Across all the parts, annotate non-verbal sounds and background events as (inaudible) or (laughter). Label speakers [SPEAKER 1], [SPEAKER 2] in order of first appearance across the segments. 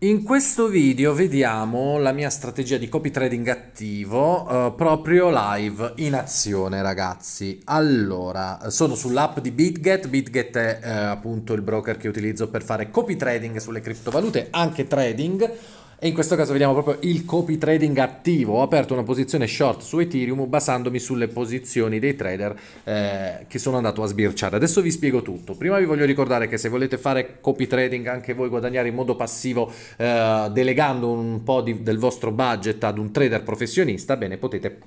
[SPEAKER 1] In questo video vediamo la mia strategia di copy trading attivo eh, proprio live in azione ragazzi. Allora, sono sull'app di BitGet, BitGet è eh, appunto il broker che utilizzo per fare copy trading sulle criptovalute, anche trading. E in questo caso vediamo proprio il copy trading attivo. Ho aperto una posizione short su Ethereum basandomi sulle posizioni dei trader eh, che sono andato a sbirciare. Adesso vi spiego tutto. Prima vi voglio ricordare che se volete fare copy trading anche voi guadagnare in modo passivo eh, delegando un po' di, del vostro budget ad un trader professionista, bene, potete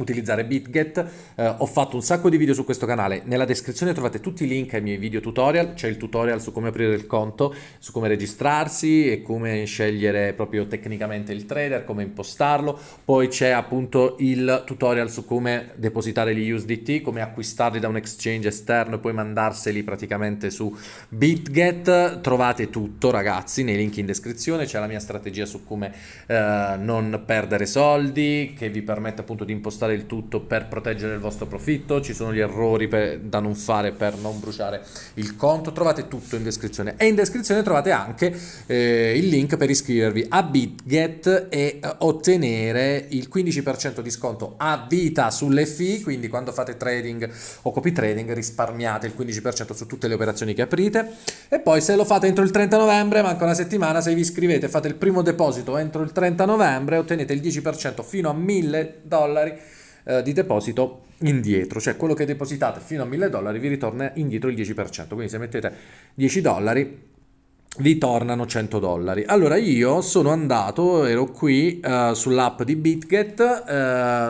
[SPEAKER 1] utilizzare BitGet, eh, ho fatto un sacco di video su questo canale, nella descrizione trovate tutti i link ai miei video tutorial, c'è il tutorial su come aprire il conto, su come registrarsi e come scegliere proprio tecnicamente il trader, come impostarlo, poi c'è appunto il tutorial su come depositare gli USDT, come acquistarli da un exchange esterno e poi mandarseli praticamente su BitGet, trovate tutto ragazzi nei link in descrizione, c'è la mia strategia su come eh, non perdere soldi, che vi permette appunto di impostare impostare il tutto per proteggere il vostro profitto, ci sono gli errori per, da non fare per non bruciare il conto, trovate tutto in descrizione e in descrizione trovate anche eh, il link per iscrivervi a BitGet e eh, ottenere il 15% di sconto a vita sulle fee, quindi quando fate trading o copy trading risparmiate il 15% su tutte le operazioni che aprite e poi se lo fate entro il 30 novembre, manca una settimana, se vi iscrivete e fate il primo deposito entro il 30 novembre ottenete il 10% fino a 1000 dollari eh, di deposito indietro, cioè quello che depositate fino a 1000 dollari vi ritorna indietro il 10%, quindi se mettete 10 dollari vi tornano 100 dollari. Allora io sono andato, ero qui uh, sull'app di BitGet,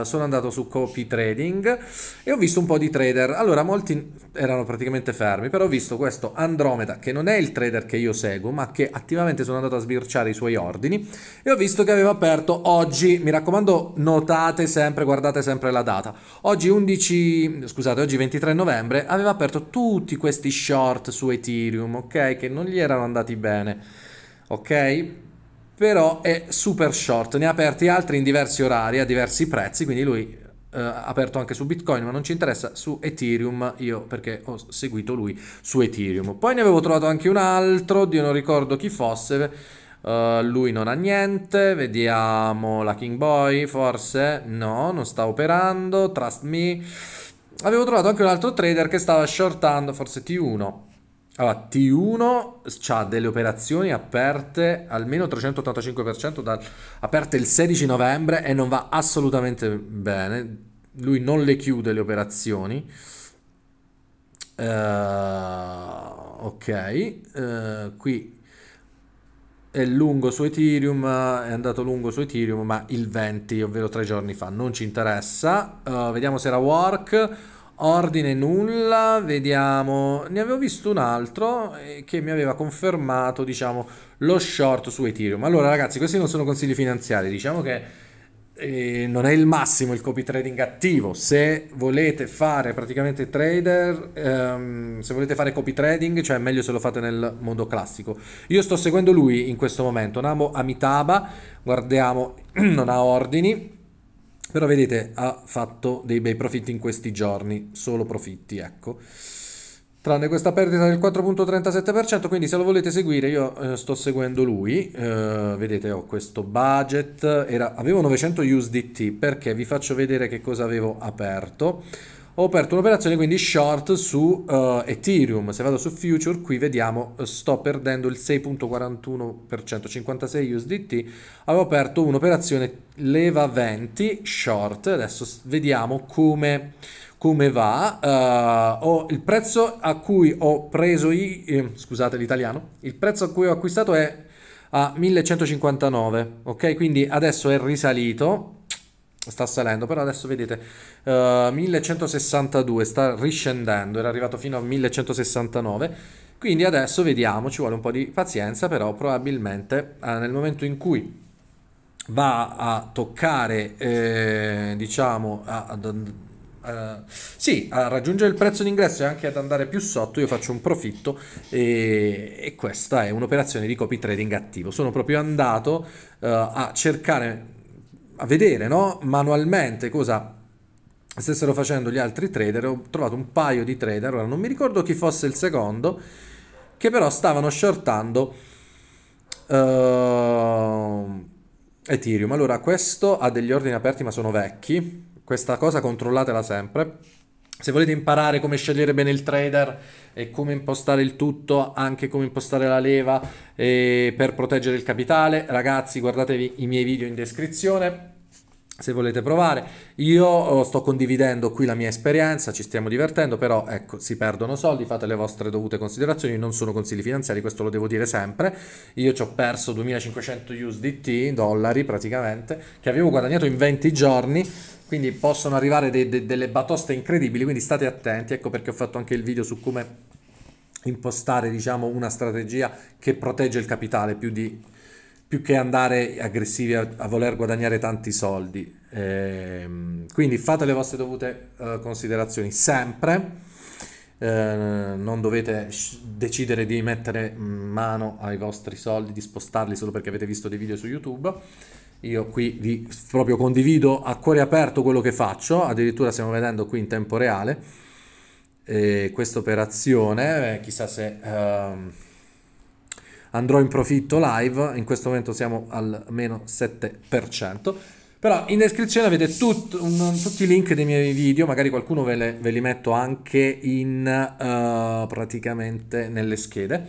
[SPEAKER 1] uh, sono andato su Copy Trading e ho visto un po' di trader. Allora molti erano praticamente fermi, però ho visto questo Andromeda che non è il trader che io seguo, ma che attivamente sono andato a sbirciare i suoi ordini e ho visto che aveva aperto oggi, mi raccomando, notate sempre, guardate sempre la data. Oggi 11, scusate, oggi 23 novembre aveva aperto tutti questi short su Ethereum, ok, che non gli erano andati bene, ok? Però è super short, ne ha aperti altri in diversi orari, a diversi prezzi, quindi lui Uh, aperto anche su Bitcoin, ma non ci interessa su Ethereum, io perché ho seguito lui su Ethereum. Poi ne avevo trovato anche un altro, Dio non ricordo chi fosse, uh, lui non ha niente, vediamo la King Boy forse, no, non sta operando, Trust Me. Avevo trovato anche un altro trader che stava shortando, forse T1. Allora, T1 ha delle operazioni aperte almeno 385%, da, aperte il 16 novembre e non va assolutamente bene. Lui non le chiude le operazioni. Uh, ok, uh, qui è lungo su Ethereum, è andato lungo su Ethereum, ma il 20, ovvero tre giorni fa, non ci interessa. Uh, vediamo se era work. Ordine nulla, vediamo, ne avevo visto un altro eh, che mi aveva confermato, diciamo, lo short su Ethereum. Allora ragazzi, questi non sono consigli finanziari, diciamo che eh, non è il massimo il copy trading attivo. Se volete fare praticamente trader, ehm, se volete fare copy trading, cioè meglio se lo fate nel mondo classico. Io sto seguendo lui in questo momento, Namo Amitaba, guardiamo, (clears throat) non ha ordini però vedete, ha fatto dei bei profitti in questi giorni, solo profitti, ecco. Tranne questa perdita del 4.37%, quindi se lo volete seguire, io eh, sto seguendo lui. Eh, vedete, ho questo budget, era, avevo 900 USDT perché vi faccio vedere che cosa avevo aperto ho aperto un'operazione quindi short su uh, Ethereum. Se vado su Future, qui vediamo eh, sto perdendo il 6.41%, 56 USDT. Avevo aperto un'operazione leva 20 short, adesso vediamo come, come va. Uh, il prezzo a cui ho preso i, eh, scusate l'italiano, il prezzo a cui ho acquistato è a 1159, ok? Quindi adesso è risalito sta salendo, però adesso vedete uh, eh, 1162 sta riscendendo, era arrivato fino a 1169, quindi adesso vediamo, ci vuole un po' di pazienza, però probabilmente uh, nel momento in cui va a toccare, eh, diciamo, a, ad, Uh, sì, a raggiungere il prezzo d'ingresso e anche ad andare più sotto, io faccio un profitto e, e questa è un'operazione di copy trading attivo. Sono proprio andato uh, a cercare a vedere no? manualmente cosa stessero facendo gli altri trader. Ho trovato un paio di trader, ora non mi ricordo chi fosse il secondo, che però stavano shortando uh, Ethereum. Allora, questo ha degli ordini aperti ma sono vecchi. Questa cosa controllatela sempre se volete imparare come scegliere bene il trader e come impostare il tutto, anche come impostare la leva eh, per proteggere il capitale, ragazzi guardatevi i miei video in descrizione se volete provare. Io oh, sto condividendo qui la mia esperienza, ci stiamo divertendo, però ecco, si perdono soldi, fate le vostre dovute considerazioni, non sono consigli finanziari, questo lo devo dire sempre. Io ci ho perso 2500 USDT, dollari praticamente, che avevo guadagnato in 20 giorni, quindi possono arrivare de- de- delle batoste incredibili, quindi state attenti, ecco perché ho fatto anche il video su come impostare, diciamo, una strategia che protegge il capitale più di più che andare aggressivi a, a voler guadagnare tanti soldi. Ehm, quindi fate le vostre dovute eh, considerazioni sempre. Eh, non dovete decidere di mettere mano ai vostri soldi, di spostarli solo perché avete visto dei video su YouTube. Io qui vi proprio condivido a cuore aperto quello che faccio, addirittura stiamo vedendo qui in tempo reale eh, questa operazione, eh, chissà se... Ehm andrò in profitto live, in questo momento siamo al meno 7%. Però in descrizione avete tut, un, tutti i link dei miei video, magari qualcuno ve, le, ve li metto anche in, uh, praticamente nelle schede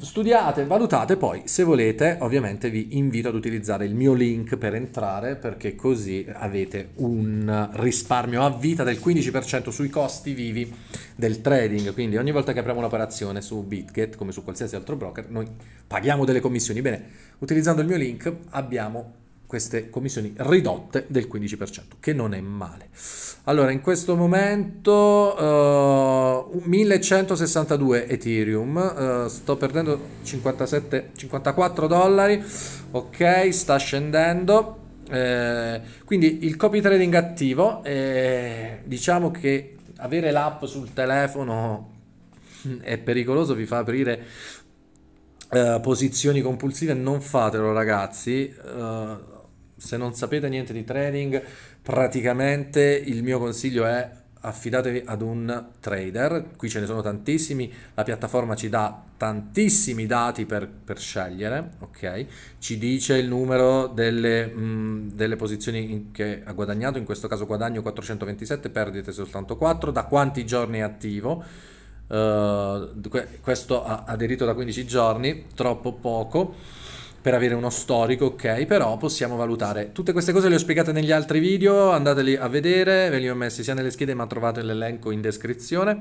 [SPEAKER 1] studiate, valutate, poi se volete ovviamente vi invito ad utilizzare il mio link per entrare perché così avete un risparmio a vita del 15% sui costi vivi del trading, quindi ogni volta che apriamo un'operazione su BitGet come su qualsiasi altro broker noi paghiamo delle commissioni, bene, utilizzando il mio link abbiamo queste commissioni ridotte del 15%, che non è male. Allora, in questo momento uh, eh, 1162 Ethereum, uh, sto perdendo 57, 54 dollari, ok, sta scendendo. Eh, quindi il copy trading attivo, eh, diciamo che avere l'app sul telefono mm, è pericoloso, vi fa aprire Uh, posizioni compulsive non fatelo ragazzi uh, se non sapete niente di trading, praticamente il mio consiglio è affidatevi ad un trader, qui ce ne sono tantissimi, la piattaforma ci dà tantissimi dati per, per scegliere, ok? Ci dice il numero delle, mh, delle posizioni che ha guadagnato, in questo caso guadagno 427, perdite soltanto 4, da quanti giorni è attivo, uh, questo ha aderito da 15 giorni, troppo poco, per avere uno storico, ok, però possiamo valutare. Tutte queste cose le ho spiegate negli altri video, andateli a vedere, ve li ho messi sia nelle schede ma trovate l'elenco in descrizione.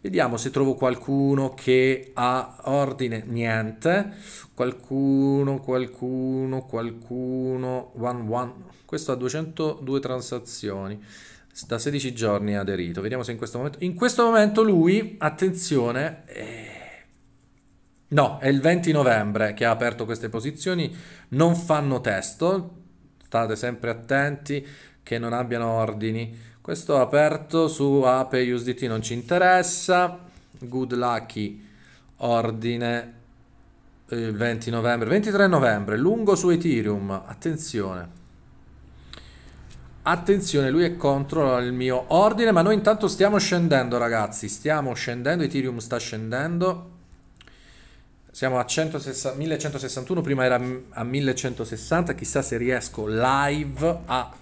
[SPEAKER 1] Vediamo se trovo qualcuno che ha ordine, niente, qualcuno, qualcuno, qualcuno, one one, questo ha 202 transazioni, da 16 giorni ha aderito, vediamo se in questo momento, in questo momento lui, attenzione, eh, No, è il 20 novembre che ha aperto queste posizioni, non fanno testo, state sempre attenti che non abbiano ordini. Questo ha aperto su Ape USDT non ci interessa, Good Lucky ordine il 20 novembre, 23 novembre, lungo su Ethereum, attenzione. Attenzione, lui è contro il mio ordine, ma noi intanto stiamo scendendo ragazzi, stiamo scendendo, Ethereum sta scendendo. Siamo a 160, 1161, prima era a 1160, chissà se riesco live a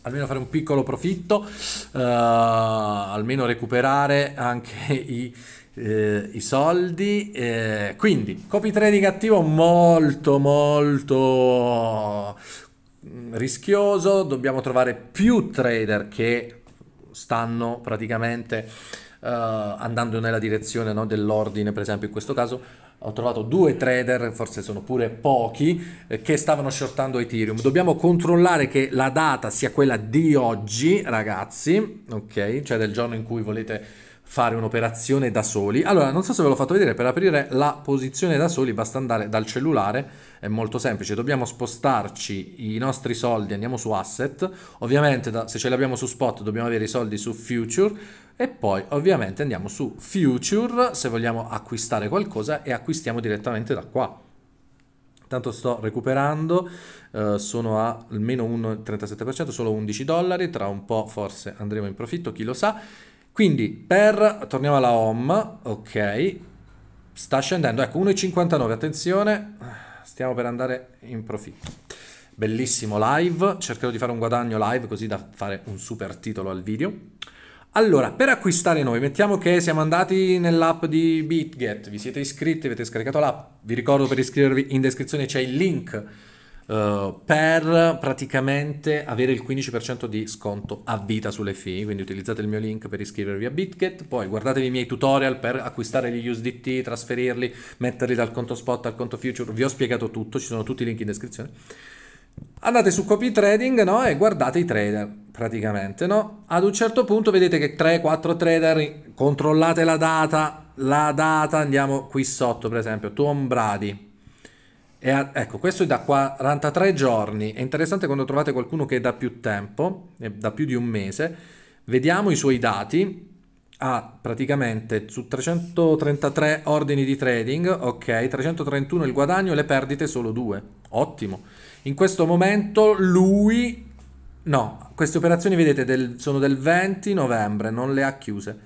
[SPEAKER 1] almeno fare un piccolo profitto, uh, almeno recuperare anche i, eh, i soldi. Eh, quindi, copy trading attivo molto molto mm, rischioso, dobbiamo trovare più trader che stanno praticamente uh, andando nella direzione no, dell'ordine, per esempio in questo caso ho trovato due trader, forse sono pure pochi, eh, che stavano shortando Ethereum. Dobbiamo controllare che la data sia quella di oggi, ragazzi, ok? Cioè del giorno in cui volete fare un'operazione da soli. Allora, non so se ve l'ho fatto vedere, per aprire la posizione da soli basta andare dal cellulare, è molto semplice, dobbiamo spostarci i nostri soldi, andiamo su asset, ovviamente da, se ce li abbiamo su spot dobbiamo avere i soldi su future, e poi ovviamente andiamo su future se vogliamo acquistare qualcosa e acquistiamo direttamente da qua tanto sto recuperando eh, sono a meno 1,37% solo 11 dollari tra un po' forse andremo in profitto chi lo sa quindi per torniamo alla home ok sta scendendo ecco 1,59 attenzione stiamo per andare in profitto bellissimo live cercherò di fare un guadagno live così da fare un super titolo al video allora, per acquistare noi, mettiamo che siamo andati nell'app di BitGet, vi siete iscritti, avete scaricato l'app, vi ricordo per iscrivervi in descrizione c'è il link uh, per praticamente avere il 15% di sconto a vita sulle fee, quindi utilizzate il mio link per iscrivervi a BitGet, poi guardatevi i miei tutorial per acquistare gli USDT, trasferirli, metterli dal conto spot al conto future, vi ho spiegato tutto, ci sono tutti i link in descrizione andate su copy trading no? e guardate i trader praticamente no? ad un certo punto vedete che 3-4 trader controllate la data la data andiamo qui sotto per esempio Tom Brady e a, ecco questo è da 43 giorni è interessante quando trovate qualcuno che è da più tempo è da più di un mese vediamo i suoi dati ha praticamente su 333 ordini di trading ok 331 il guadagno le perdite solo 2 ottimo in questo momento lui... No, queste operazioni vedete del, sono del 20 novembre, non le ha chiuse.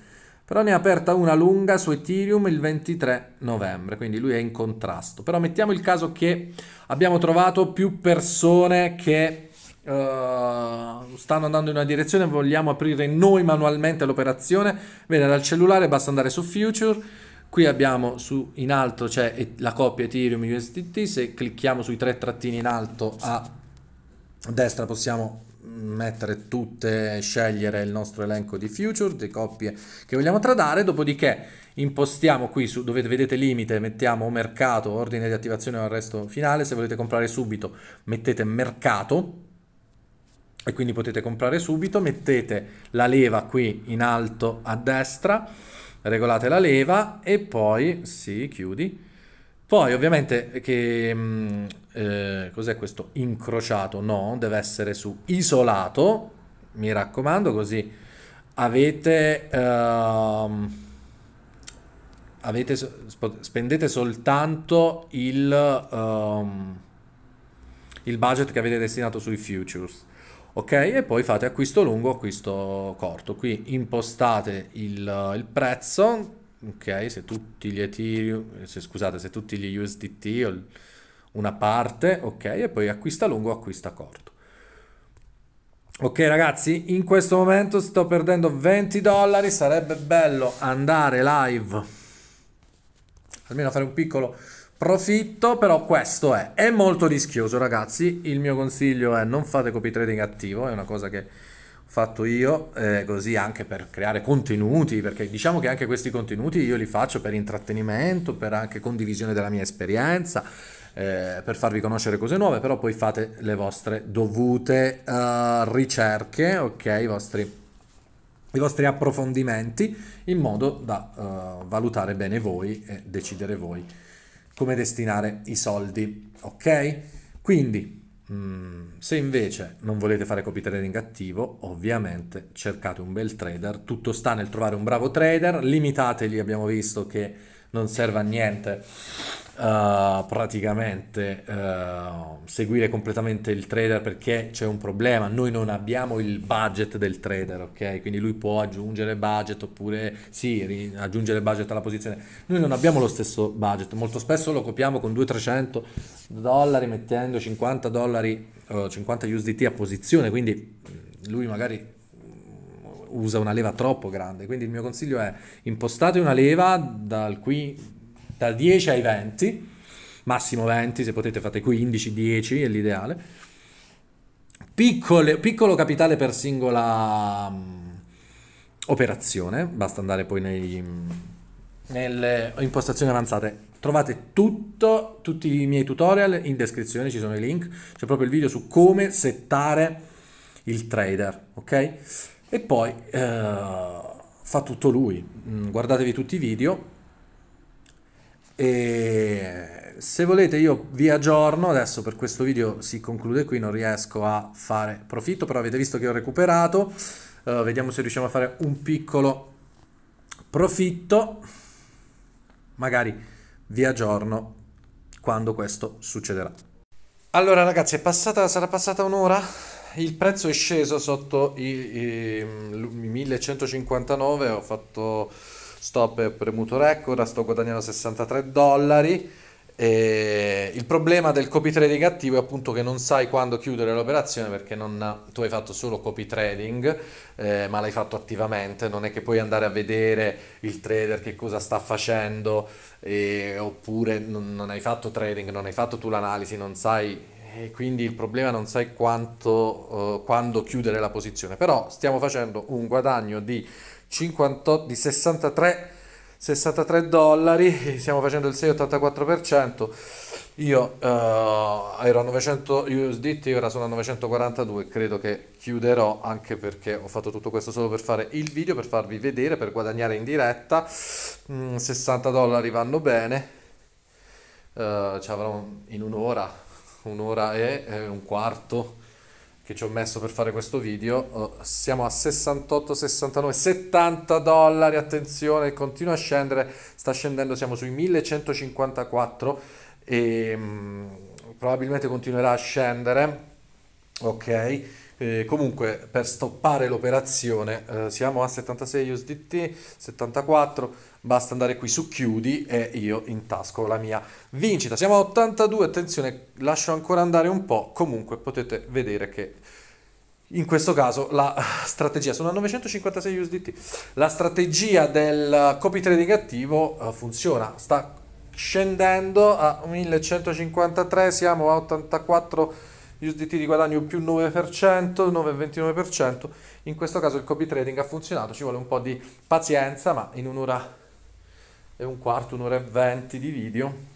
[SPEAKER 1] Però ne ha aperta una lunga su Ethereum il 23 novembre, quindi lui è in contrasto. Però mettiamo il caso che abbiamo trovato più persone che Uh, stanno andando in una direzione, vogliamo aprire noi manualmente l'operazione. Bene, dal cellulare basta andare su Future Qui abbiamo su, in alto c'è cioè, la coppia Ethereum USDT, se clicchiamo sui tre trattini in alto a destra possiamo mettere tutte, scegliere il nostro elenco di future, di coppie che vogliamo tradare, dopodiché impostiamo qui su, dove vedete limite, mettiamo mercato, ordine di attivazione o arresto finale, se volete comprare subito mettete mercato e quindi potete comprare subito, mettete la leva qui in alto a destra regolate la leva e poi si sì, chiudi. Poi ovviamente che mm, eh, cos'è questo incrociato? No, deve essere su isolato, mi raccomando, così avete ehm, Avete, spendete soltanto il, um, il budget che avete destinato sui futures ok? E poi fate acquisto lungo, acquisto corto. Qui impostate il, il prezzo, ok? Se tutti gli Ethereum, se, scusate, se tutti gli USDT o una parte, ok? E poi acquista lungo, acquista corto. Ok ragazzi, in questo momento sto perdendo 20 dollari, sarebbe bello andare live, almeno fare un piccolo Profitto, però questo è. È molto rischioso, ragazzi. Il mio consiglio è non fate copy trading attivo, è una cosa che ho fatto io, eh, così anche per creare contenuti, perché diciamo che anche questi contenuti io li faccio per intrattenimento, per anche condivisione della mia esperienza. Eh, per farvi conoscere cose nuove, però poi fate le vostre dovute uh, ricerche, ok? I vostri i vostri approfondimenti in modo da uh, valutare bene voi e decidere voi come destinare i soldi, ok? Quindi mm, se invece non volete fare copy trading attivo, ovviamente cercate un bel trader. Tutto sta nel trovare un bravo trader. Limitateli, abbiamo visto che non serve a niente uh, praticamente uh, seguire completamente il trader perché c'è un problema, noi non abbiamo il budget del trader, ok? Quindi lui può aggiungere budget oppure sì, aggiungere budget alla posizione. Noi non abbiamo lo stesso budget, molto spesso lo copiamo con 200-300 dollari mettendo 50 dollari, 50 eh, USDT a posizione, quindi mm, lui magari usa una leva troppo grande. Quindi il mio consiglio è impostate una leva dal, qui, da 10 ai 20, massimo 20, se potete fate 15, 10 è l'ideale. Piccole, piccolo capitale per singola um, operazione, basta andare poi nei, nelle impostazioni avanzate. Trovate tutto, tutti i miei tutorial in descrizione, ci sono i link, c'è proprio il video su come settare il trader, ok? E poi eh, fa tutto lui, mm, guardatevi tutti i video. E se volete io vi aggiorno, adesso per questo video si conclude qui, non riesco a fare profitto, però avete visto che ho recuperato, eh, vediamo se riusciamo a fare un piccolo profitto, magari vi aggiorno quando questo succederà. Allora ragazzi, passata, sarà passata un'ora? il prezzo è sceso sotto i, i, i 1159, ho fatto stop e premuto record, sto guadagnando 63 dollari. E il problema del copy trading attivo è appunto che non sai quando chiudere l'operazione perché non, tu hai fatto solo copy trading eh, ma l'hai fatto attivamente, non è che puoi andare a vedere il trader che cosa sta facendo eh, oppure non, non, hai fatto trading, non hai fatto tu l'analisi, non sai e quindi il problema non sai quanto, eh, quando chiudere la posizione, però stiamo facendo un guadagno di, 58, di 63, 63 dollari, stiamo facendo il 6,84%, io eh, ero a 900 USDT, ora sono a 942, credo che chiuderò anche perché ho fatto tutto questo solo per fare il video, per farvi vedere, per guadagnare in diretta, mm, 60 dollari vanno bene, eh, ci avrò in un'ora un'ora e eh, un quarto che ci ho messo per fare questo video. Oh, siamo a 68, 69, 70 dollari. Attenzione, continua a scendere. Sta scendendo, siamo sui 1154 e mm, probabilmente continuerà a scendere. Ok. Eh, comunque per stoppare l'operazione eh, siamo a 76 USDT 74 basta andare qui su chiudi e io intasco la mia vincita. Siamo a 82, attenzione, lascio ancora andare un po', comunque potete vedere che in questo caso la strategia, sono a 956 USDT, la strategia del copy trading attivo eh, funziona, sta scendendo a 1153, siamo a 84 USDT di guadagno più 9%, 9,29%, in questo caso il copy trading ha funzionato, ci vuole un po' di pazienza, ma in un'ora e un quarto, un'ora e venti di video.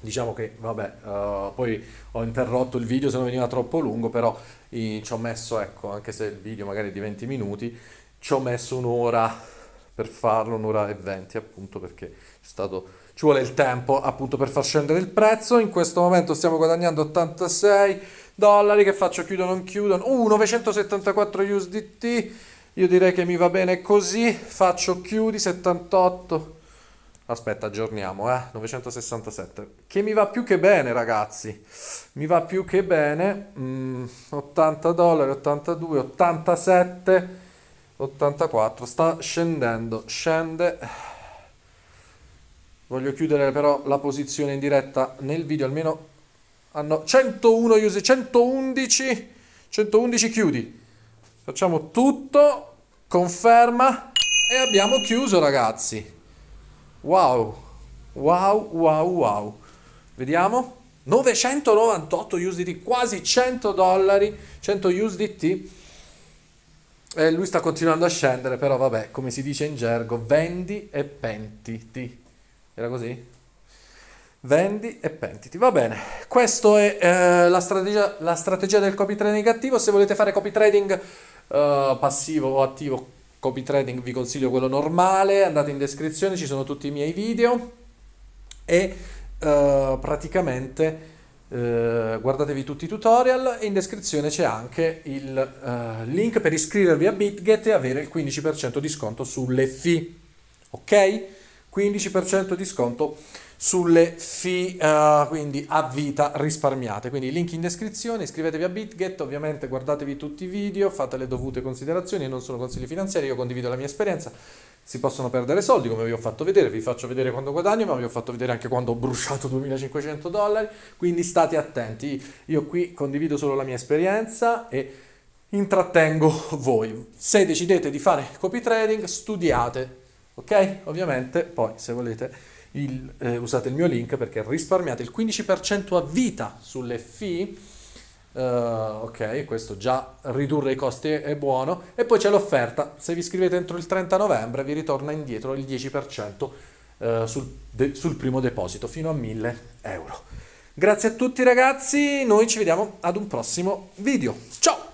[SPEAKER 1] Diciamo che, vabbè, uh, poi ho interrotto il video se non veniva troppo lungo, però in, eh, ci ho messo, ecco, anche se il video magari è di 20 minuti, ci ho messo un'ora per farlo, un'ora e venti appunto perché c'è stato ci vuole il tempo appunto per far scendere il prezzo. In questo momento stiamo guadagnando 86 dollari. Che faccio? Chiudo o non chiudo? Uh, 974 USDT. Io direi che mi va bene così, faccio chiudi 78, aspetta aggiorniamo eh, 967, che mi va più che bene ragazzi, mi va più che bene, mm, 80 dollari, 82, 87, 84, sta scendendo, scende, voglio chiudere però la posizione in diretta nel video, almeno hanno 101 user, 111, 111 chiudi, Facciamo tutto, conferma e abbiamo chiuso ragazzi. Wow, wow, wow, wow. Vediamo. 998 USDT, quasi 100 dollari, 100 USDT. E lui sta continuando a scendere, però vabbè, come si dice in gergo, vendi e pentiti. Era così? Vendi e pentiti. Va bene, questa è eh, la, strategia, la strategia del copy trading attivo. Se volete fare copy trading eh, passivo o attivo copy trading vi consiglio quello normale andate in descrizione ci sono tutti i miei video e uh, praticamente Uh, guardatevi tutti i tutorial e in descrizione c'è anche il uh, link per iscrivervi a BitGet e avere il 15% di sconto sulle fee. Ok? 15% di sconto sulle fee uh, quindi a vita risparmiate quindi link in descrizione iscrivetevi a Bitget ovviamente guardatevi tutti i video fate le dovute considerazioni non sono consigli finanziari io condivido la mia esperienza si possono perdere soldi come vi ho fatto vedere vi faccio vedere quando guadagno ma vi ho fatto vedere anche quando ho bruciato 2500 dollari quindi state attenti io qui condivido solo la mia esperienza e intrattengo voi se decidete di fare copy trading studiate ok ovviamente poi se volete il, eh, usate il mio link perché risparmiate il 15% a vita sulle fee. Uh, ok, questo già ridurre i costi è buono. E poi c'è l'offerta, se vi iscrivete entro il 30 novembre vi ritorna indietro il 10% uh, eh, sul, de- sul primo deposito fino a 1000 euro. Grazie a tutti ragazzi, noi ci vediamo ad un prossimo video. Ciao!